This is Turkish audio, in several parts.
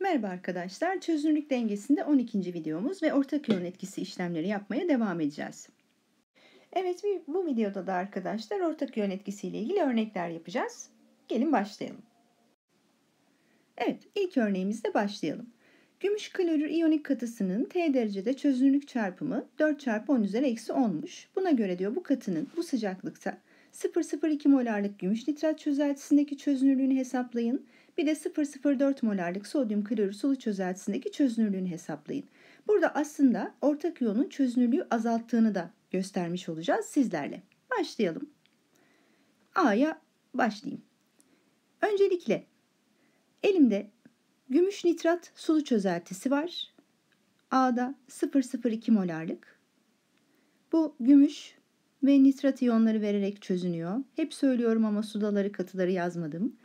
Merhaba arkadaşlar. Çözünürlük dengesinde 12. videomuz ve ortak iyon etkisi işlemleri yapmaya devam edeceğiz. Evet bu videoda da arkadaşlar ortak iyon etkisi ile ilgili örnekler yapacağız. Gelin başlayalım. Evet ilk örneğimizle başlayalım. Gümüş klorür iyonik katısının T derecede çözünürlük çarpımı 4 çarpı 10 üzeri eksi 10'muş. Buna göre diyor bu katının bu sıcaklıkta 0,02 molarlık gümüş nitrat çözeltisindeki çözünürlüğünü hesaplayın bir de 0,04 molarlık sodyum klorür sulu çözeltisindeki çözünürlüğünü hesaplayın. Burada aslında ortak iyonun çözünürlüğü azalttığını da göstermiş olacağız sizlerle. Başlayalım. A'ya başlayayım. Öncelikle elimde gümüş nitrat sulu çözeltisi var. A'da 0,02 molarlık. Bu gümüş ve nitrat iyonları vererek çözünüyor. Hep söylüyorum ama sudaları katıları yazmadım.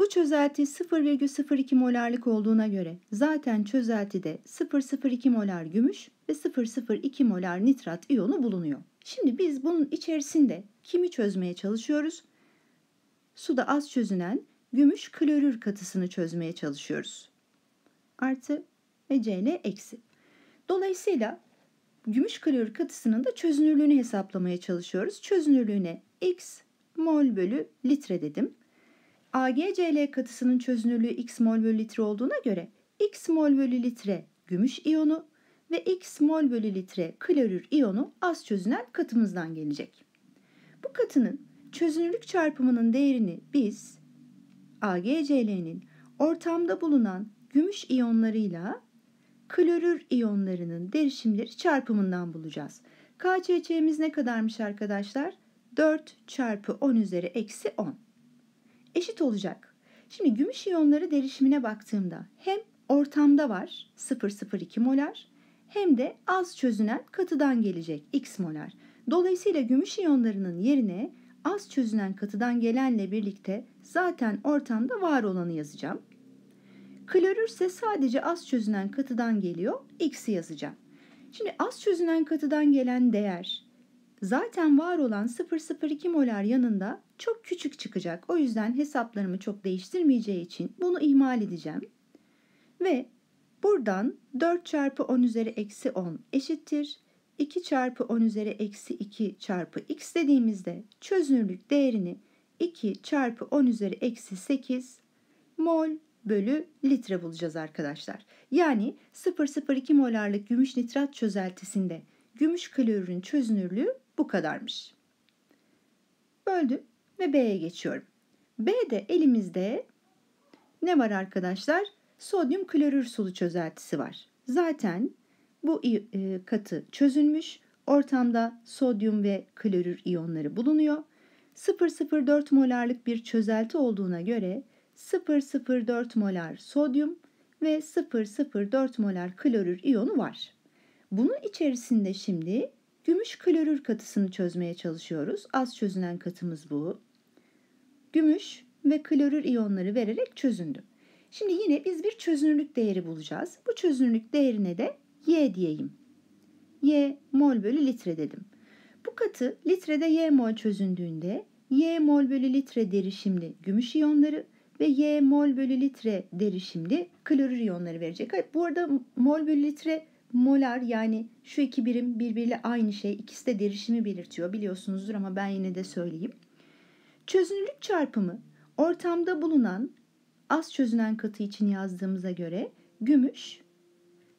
Bu çözelti 0,02 molarlık olduğuna göre zaten çözeltide 0,02 molar gümüş ve 0,02 molar nitrat iyonu bulunuyor. Şimdi biz bunun içerisinde kimi çözmeye çalışıyoruz? Suda az çözünen gümüş klorür katısını çözmeye çalışıyoruz. Artı ve Cl eksi. Dolayısıyla gümüş klorür katısının da çözünürlüğünü hesaplamaya çalışıyoruz. Çözünürlüğüne x mol bölü litre dedim. AgCl katısının çözünürlüğü x mol bölü litre olduğuna göre x mol bölü litre gümüş iyonu ve x mol bölü litre klorür iyonu az çözünen katımızdan gelecek. Bu katının çözünürlük çarpımının değerini biz AgCl'nin ortamda bulunan gümüş iyonlarıyla klorür iyonlarının derişimleri çarpımından bulacağız. KÇÇ'miz ne kadarmış arkadaşlar? 4 çarpı 10 üzeri eksi 10 eşit olacak. Şimdi gümüş iyonları derişimine baktığımda hem ortamda var 0,02 molar hem de az çözünen katıdan gelecek x molar. Dolayısıyla gümüş iyonlarının yerine az çözünen katıdan gelenle birlikte zaten ortamda var olanı yazacağım. Klorür ise sadece az çözünen katıdan geliyor, x'i yazacağım. Şimdi az çözünen katıdan gelen değer zaten var olan 0,02 molar yanında çok küçük çıkacak. O yüzden hesaplarımı çok değiştirmeyeceği için bunu ihmal edeceğim. Ve buradan 4 çarpı 10 üzeri eksi 10 eşittir. 2 çarpı 10 üzeri eksi 2 çarpı x dediğimizde çözünürlük değerini 2 çarpı 10 üzeri eksi 8 mol bölü litre bulacağız arkadaşlar. Yani 0,02 molarlık gümüş nitrat çözeltisinde gümüş klorürün çözünürlüğü bu kadarmış. Böldüm ve B'ye geçiyorum. B'de elimizde ne var arkadaşlar? Sodyum klorür sulu çözeltisi var. Zaten bu e, katı çözülmüş. Ortamda sodyum ve klorür iyonları bulunuyor. 0,04 molarlık bir çözelti olduğuna göre 0,04 molar sodyum ve 0,04 molar klorür iyonu var. Bunun içerisinde şimdi Gümüş klorür katısını çözmeye çalışıyoruz. Az çözünen katımız bu. Gümüş ve klorür iyonları vererek çözündü. Şimdi yine biz bir çözünürlük değeri bulacağız. Bu çözünürlük değerine de Y diyeyim. Y mol bölü litre dedim. Bu katı litrede Y mol çözündüğünde Y mol bölü litre derişimli gümüş iyonları ve Y mol bölü litre derişimli klorür iyonları verecek. Bu arada mol bölü litre Molar yani şu iki birim birbiriyle aynı şey. İkisi de derişimi belirtiyor biliyorsunuzdur ama ben yine de söyleyeyim. Çözünürlük çarpımı ortamda bulunan az çözünen katı için yazdığımıza göre gümüş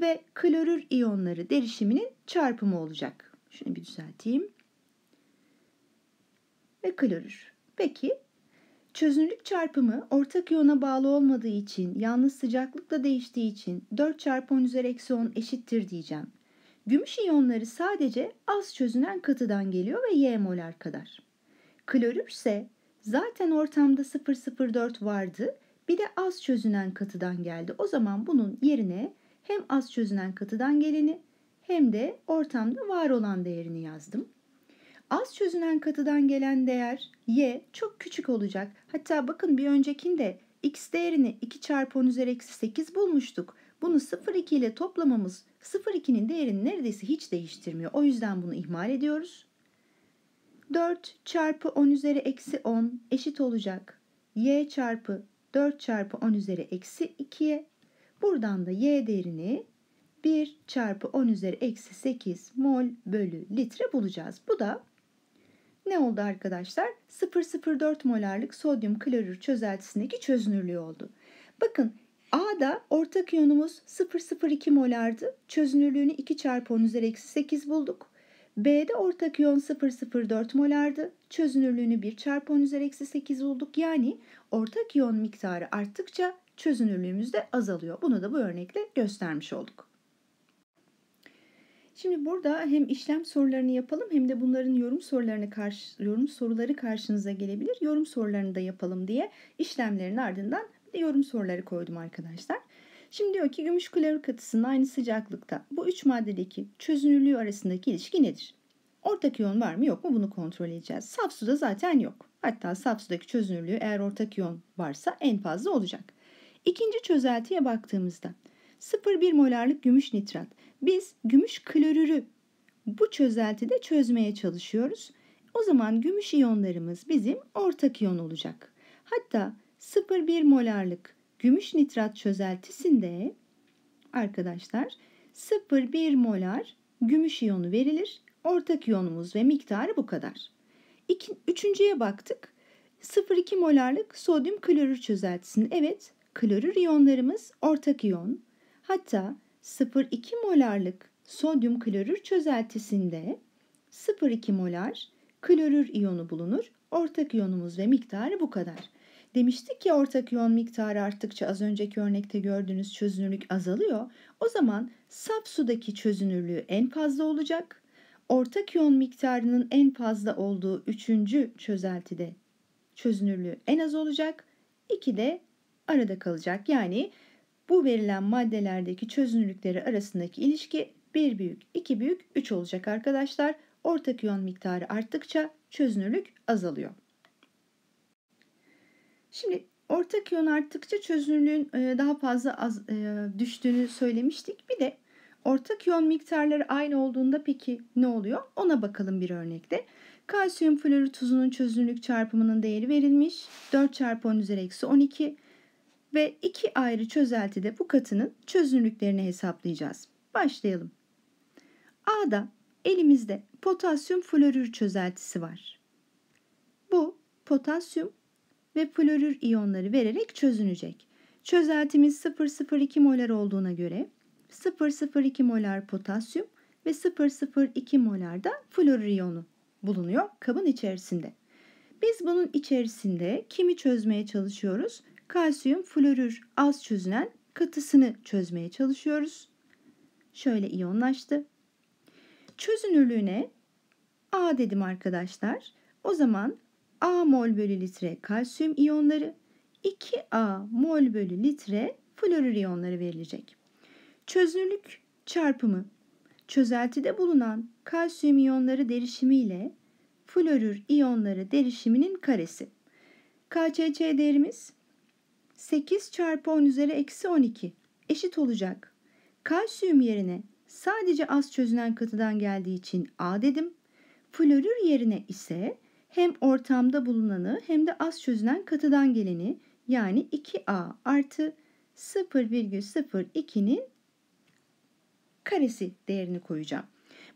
ve klorür iyonları derişiminin çarpımı olacak. Şunu bir düzelteyim. Ve klorür. Peki Çözünürlük çarpımı ortak iyona bağlı olmadığı için, yalnız sıcaklıkla değiştiği için 4 çarpı 10 üzeri eksi 10 eşittir diyeceğim. Gümüş iyonları sadece az çözünen katıdan geliyor ve Y molar kadar. Klorür ise zaten ortamda 0,04 vardı bir de az çözünen katıdan geldi. O zaman bunun yerine hem az çözünen katıdan geleni hem de ortamda var olan değerini yazdım. Az çözünen katıdan gelen değer y çok küçük olacak. Hatta bakın bir öncekinde x değerini 2 çarpı 10 üzeri eksi 8 bulmuştuk. Bunu 0,2 ile toplamamız 0,2'nin değerini neredeyse hiç değiştirmiyor. O yüzden bunu ihmal ediyoruz. 4 çarpı 10 üzeri eksi 10 eşit olacak. y çarpı 4 çarpı 10 üzeri eksi 2'ye. Buradan da y değerini 1 çarpı 10 üzeri eksi 8 mol bölü litre bulacağız. Bu da ne oldu arkadaşlar? 0,04 molarlık sodyum klorür çözeltisindeki çözünürlüğü oldu. Bakın A'da ortak iyonumuz 0,02 molardı. Çözünürlüğünü 2 çarpı 10 üzeri eksi 8 bulduk. B'de ortak iyon 0,04 molardı. Çözünürlüğünü 1 çarpı 10 üzeri eksi 8 bulduk. Yani ortak iyon miktarı arttıkça çözünürlüğümüz de azalıyor. Bunu da bu örnekle göstermiş olduk. Şimdi burada hem işlem sorularını yapalım hem de bunların yorum sorularını karşı, yorum soruları karşınıza gelebilir. Yorum sorularını da yapalım diye işlemlerin ardından de yorum soruları koydum arkadaşlar. Şimdi diyor ki gümüş klorik katısının aynı sıcaklıkta bu üç maddedeki çözünürlüğü arasındaki ilişki nedir? Ortak iyon var mı yok mu bunu kontrol edeceğiz. Saf suda zaten yok. Hatta saf sudaki çözünürlüğü eğer ortak iyon varsa en fazla olacak. İkinci çözeltiye baktığımızda 0,1 molarlık gümüş nitrat. Biz gümüş klorürü bu çözeltide çözmeye çalışıyoruz. O zaman gümüş iyonlarımız bizim ortak iyon olacak. Hatta 0,1 molarlık gümüş nitrat çözeltisinde arkadaşlar 0,1 molar gümüş iyonu verilir. Ortak iyonumuz ve miktarı bu kadar. İki, üçüncüye baktık. 0,2 molarlık sodyum klorür çözeltisinde. Evet, klorür iyonlarımız ortak iyon. Hatta 0,2 molarlık sodyum klorür çözeltisinde 0,2 molar klorür iyonu bulunur. Ortak iyonumuz ve miktarı bu kadar. Demiştik ki ortak iyon miktarı arttıkça az önceki örnekte gördüğünüz çözünürlük azalıyor. O zaman saf sudaki çözünürlüğü en fazla olacak. Ortak iyon miktarının en fazla olduğu üçüncü çözeltide çözünürlüğü en az olacak. İki de arada kalacak. Yani bu verilen maddelerdeki çözünürlükleri arasındaki ilişki 1 büyük 2 büyük 3 olacak arkadaşlar. Ortak iyon miktarı arttıkça çözünürlük azalıyor. Şimdi ortak iyon arttıkça çözünürlüğün e, daha fazla az, e, düştüğünü söylemiştik. Bir de ortak iyon miktarları aynı olduğunda peki ne oluyor? Ona bakalım bir örnekte. Kalsiyum florür tuzunun çözünürlük çarpımının değeri verilmiş. 4 çarpı 10 üzeri eksi 12 ve iki ayrı çözeltide bu katının çözünürlüklerini hesaplayacağız. Başlayalım. A'da elimizde potasyum florür çözeltisi var. Bu potasyum ve florür iyonları vererek çözünecek. Çözeltimiz 0,02 molar olduğuna göre 0,02 molar potasyum ve 0,02 molar da florür iyonu bulunuyor kabın içerisinde. Biz bunun içerisinde kimi çözmeye çalışıyoruz? kalsiyum florür az çözünen katısını çözmeye çalışıyoruz. Şöyle iyonlaştı. Çözünürlüğüne A dedim arkadaşlar. O zaman A mol bölü litre kalsiyum iyonları 2A mol bölü litre florür iyonları verilecek. Çözünürlük çarpımı çözeltide bulunan kalsiyum iyonları derişimi ile florür iyonları derişiminin karesi. KCC değerimiz 8 çarpı 10 üzeri eksi 12 eşit olacak. Kalsiyum yerine sadece az çözünen katıdan geldiği için A dedim. Florür yerine ise hem ortamda bulunanı hem de az çözünen katıdan geleni yani 2A artı 0,02'nin karesi değerini koyacağım.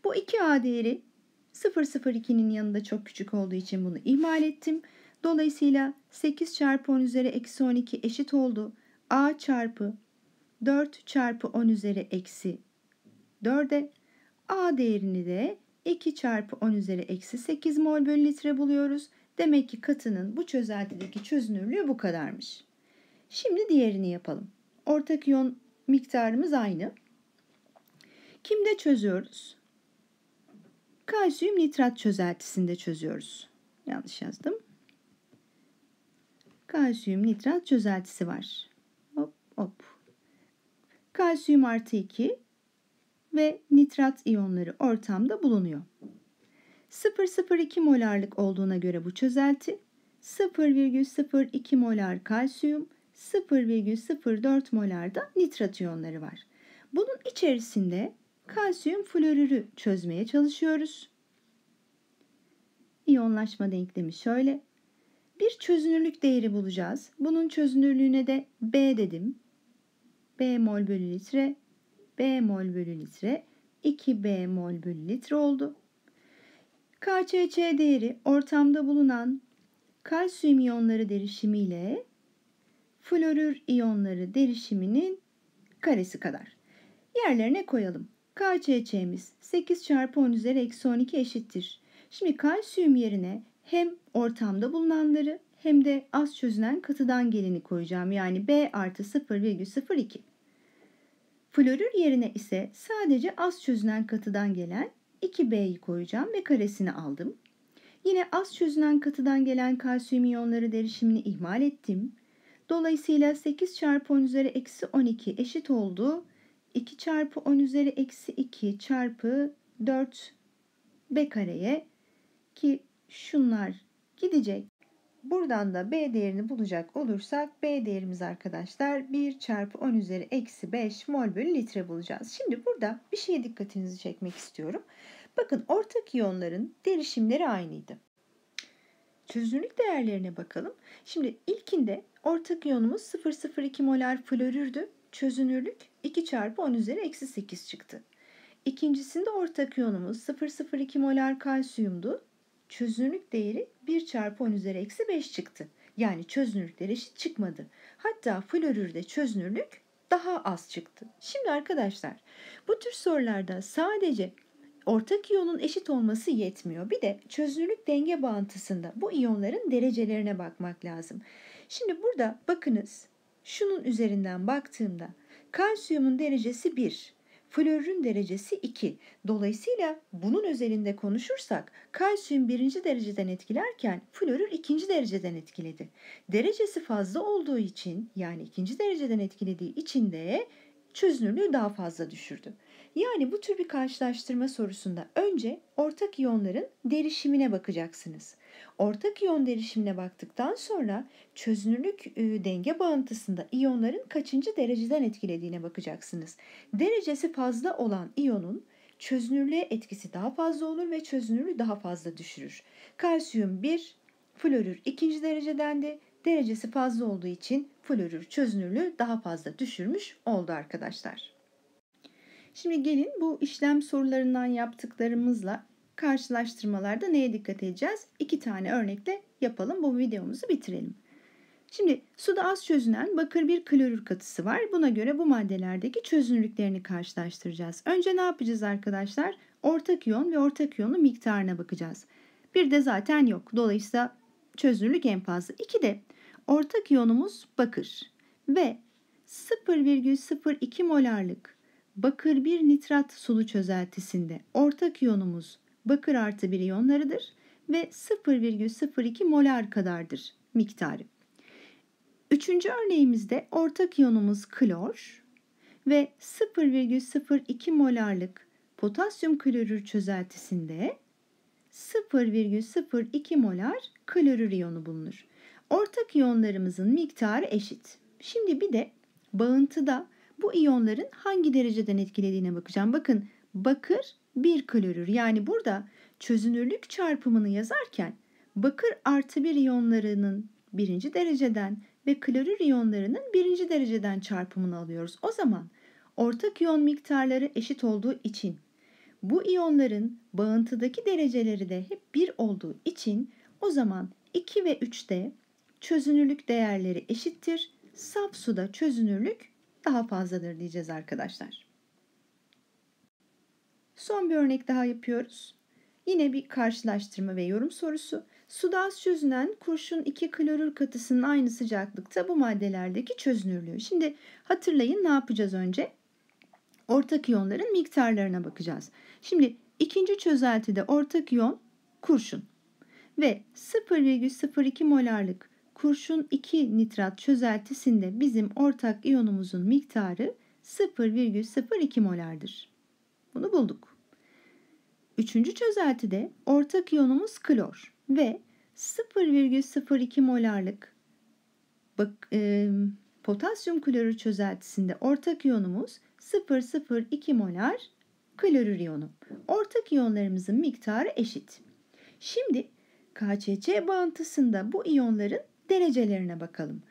Bu 2A değeri 0,02'nin yanında çok küçük olduğu için bunu ihmal ettim. Dolayısıyla 8 çarpı 10 üzeri eksi 12 eşit oldu. A çarpı 4 çarpı 10 üzeri eksi 4'e A değerini de 2 çarpı 10 üzeri eksi 8 mol bölü litre buluyoruz. Demek ki katının bu çözeltideki çözünürlüğü bu kadarmış. Şimdi diğerini yapalım. Ortak iyon miktarımız aynı. Kimde çözüyoruz? Kalsiyum nitrat çözeltisinde çözüyoruz. Yanlış yazdım kalsiyum nitrat çözeltisi var. Hop hop. Kalsiyum artı 2 ve nitrat iyonları ortamda bulunuyor. 0,02 molarlık olduğuna göre bu çözelti 0,02 molar kalsiyum 0,04 molar da nitrat iyonları var. Bunun içerisinde kalsiyum florürü çözmeye çalışıyoruz. İyonlaşma denklemi şöyle. Bir çözünürlük değeri bulacağız. Bunun çözünürlüğüne de B dedim. B mol bölü litre, B mol bölü litre, 2 B mol bölü litre oldu. KÇÇ değeri ortamda bulunan kalsiyum iyonları derişimi ile florür iyonları derişiminin karesi kadar. Yerlerine koyalım. KÇÇ'miz 8 çarpı 10 üzeri eksi 12 eşittir. Şimdi kalsiyum yerine hem ortamda bulunanları hem de az çözünen katıdan geleni koyacağım. Yani B artı 0,02. Florür yerine ise sadece az çözünen katıdan gelen 2B'yi koyacağım ve karesini aldım. Yine az çözünen katıdan gelen kalsiyum iyonları derişimini ihmal ettim. Dolayısıyla 8 çarpı 10 üzeri eksi 12 eşit oldu. 2 çarpı 10 üzeri eksi 2 çarpı 4 b kareye ki şunlar gidecek. Buradan da B değerini bulacak olursak B değerimiz arkadaşlar 1 çarpı 10 üzeri eksi 5 mol bölü litre bulacağız. Şimdi burada bir şeye dikkatinizi çekmek istiyorum. Bakın ortak iyonların derişimleri aynıydı. Çözünürlük değerlerine bakalım. Şimdi ilkinde ortak iyonumuz 0,02 molar florürdü. Çözünürlük 2 çarpı 10 üzeri eksi 8 çıktı. İkincisinde ortak iyonumuz 0,02 molar kalsiyumdu çözünürlük değeri 1 çarpı 10 üzeri eksi 5 çıktı. Yani çözünürlükler eşit çıkmadı. Hatta florürde çözünürlük daha az çıktı. Şimdi arkadaşlar bu tür sorularda sadece ortak iyonun eşit olması yetmiyor. Bir de çözünürlük denge bağıntısında bu iyonların derecelerine bakmak lazım. Şimdi burada bakınız şunun üzerinden baktığımda kalsiyumun derecesi 1, Flörün derecesi 2. Dolayısıyla bunun özelinde konuşursak kalsiyum birinci dereceden etkilerken flörür ikinci dereceden etkiledi. Derecesi fazla olduğu için yani ikinci dereceden etkilediği için de çözünürlüğü daha fazla düşürdü. Yani bu tür bir karşılaştırma sorusunda önce ortak iyonların derişimine bakacaksınız. Ortak iyon derişimine baktıktan sonra çözünürlük ıı, denge bağıntısında iyonların kaçıncı dereceden etkilediğine bakacaksınız. Derecesi fazla olan iyonun çözünürlüğe etkisi daha fazla olur ve çözünürlüğü daha fazla düşürür. Kalsiyum 1, florür 2. derecedendi. Derecesi fazla olduğu için florür çözünürlüğü daha fazla düşürmüş oldu arkadaşlar. Şimdi gelin bu işlem sorularından yaptıklarımızla karşılaştırmalarda neye dikkat edeceğiz? İki tane örnekle yapalım. Bu videomuzu bitirelim. Şimdi suda az çözünen bakır bir klorür katısı var. Buna göre bu maddelerdeki çözünürlüklerini karşılaştıracağız. Önce ne yapacağız arkadaşlar? Ortak iyon ve ortak iyonun miktarına bakacağız. Bir de zaten yok. Dolayısıyla çözünürlük en fazla. İki de ortak iyonumuz bakır ve 0,02 molarlık bakır bir nitrat sulu çözeltisinde ortak iyonumuz bakır artı bir iyonlarıdır ve 0,02 molar kadardır miktarı. Üçüncü örneğimizde ortak iyonumuz klor ve 0,02 molarlık potasyum klorür çözeltisinde 0,02 molar klorür iyonu bulunur. Ortak iyonlarımızın miktarı eşit. Şimdi bir de bağıntıda bu iyonların hangi dereceden etkilediğine bakacağım. Bakın bakır bir klorür yani burada çözünürlük çarpımını yazarken bakır artı bir iyonlarının birinci dereceden ve klorür iyonlarının birinci dereceden çarpımını alıyoruz. O zaman ortak iyon miktarları eşit olduğu için bu iyonların bağıntıdaki dereceleri de hep 1 olduğu için o zaman 2 ve 3'te çözünürlük değerleri eşittir. Saf suda çözünürlük daha fazladır diyeceğiz arkadaşlar. Son bir örnek daha yapıyoruz. Yine bir karşılaştırma ve yorum sorusu. Suda az çözünen kurşun 2 klorür katısının aynı sıcaklıkta bu maddelerdeki çözünürlüğü. Şimdi hatırlayın ne yapacağız önce? Ortak iyonların miktarlarına bakacağız. Şimdi ikinci çözeltide ortak iyon kurşun ve 0,02 molarlık kurşun 2 nitrat çözeltisinde bizim ortak iyonumuzun miktarı 0,02 molardır. Bunu bulduk. Üçüncü çözeltide ortak iyonumuz klor ve 0,02 molarlık bak, e, potasyum klorür çözeltisinde ortak iyonumuz 0,02 molar klorür iyonu. Ortak iyonlarımızın miktarı eşit. Şimdi KÇC bağıntısında bu iyonların derecelerine bakalım.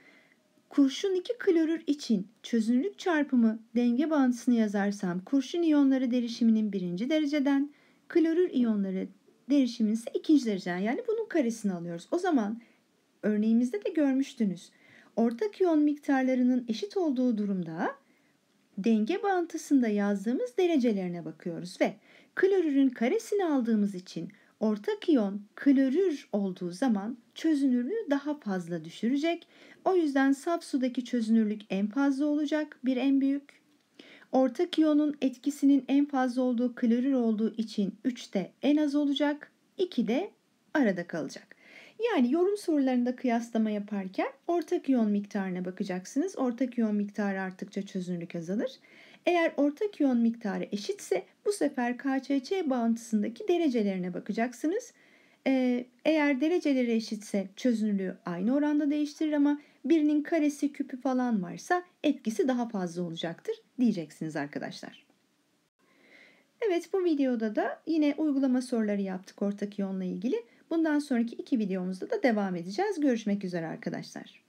Kurşun 2 klorür için çözünürlük çarpımı denge bağıntısını yazarsam kurşun iyonları derişiminin birinci dereceden, klorür iyonları derişimin ise ikinci dereceden yani bunun karesini alıyoruz. O zaman örneğimizde de görmüştünüz. Ortak iyon miktarlarının eşit olduğu durumda denge bağıntısında yazdığımız derecelerine bakıyoruz ve klorürün karesini aldığımız için Ortak iyon klorür olduğu zaman çözünürlüğü daha fazla düşürecek. O yüzden saf sudaki çözünürlük en fazla olacak, bir en büyük. Ortak iyonun etkisinin en fazla olduğu klorür olduğu için 3'te en az olacak, 2 de arada kalacak. Yani yorum sorularında kıyaslama yaparken ortak iyon miktarına bakacaksınız. Ortak iyon miktarı arttıkça çözünürlük azalır. Eğer ortak iyon miktarı eşitse bu sefer KÇC bağıntısındaki derecelerine bakacaksınız. Ee, eğer dereceleri eşitse çözünürlüğü aynı oranda değiştirir ama birinin karesi küpü falan varsa etkisi daha fazla olacaktır diyeceksiniz arkadaşlar. Evet bu videoda da yine uygulama soruları yaptık ortak iyonla ilgili. Bundan sonraki iki videomuzda da devam edeceğiz. Görüşmek üzere arkadaşlar.